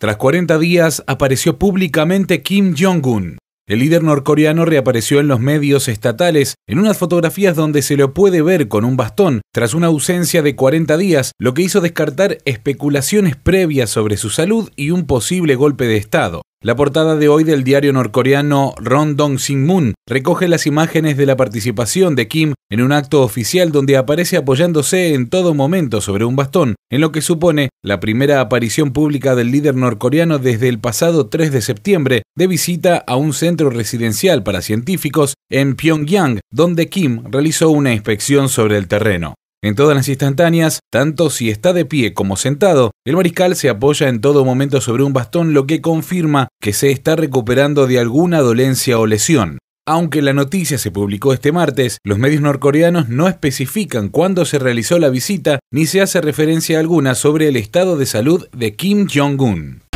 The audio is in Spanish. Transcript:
Tras 40 días apareció públicamente Kim Jong-un. El líder norcoreano reapareció en los medios estatales en unas fotografías donde se lo puede ver con un bastón tras una ausencia de 40 días, lo que hizo descartar especulaciones previas sobre su salud y un posible golpe de Estado. La portada de hoy del diario norcoreano Rondong Sinmun recoge las imágenes de la participación de Kim en un acto oficial donde aparece apoyándose en todo momento sobre un bastón, en lo que supone la primera aparición pública del líder norcoreano desde el pasado 3 de septiembre de visita a un centro residencial para científicos en Pyongyang, donde Kim realizó una inspección sobre el terreno. En todas las instantáneas, tanto si está de pie como sentado, el mariscal se apoya en todo momento sobre un bastón, lo que confirma que se está recuperando de alguna dolencia o lesión. Aunque la noticia se publicó este martes, los medios norcoreanos no especifican cuándo se realizó la visita ni se hace referencia alguna sobre el estado de salud de Kim Jong-un.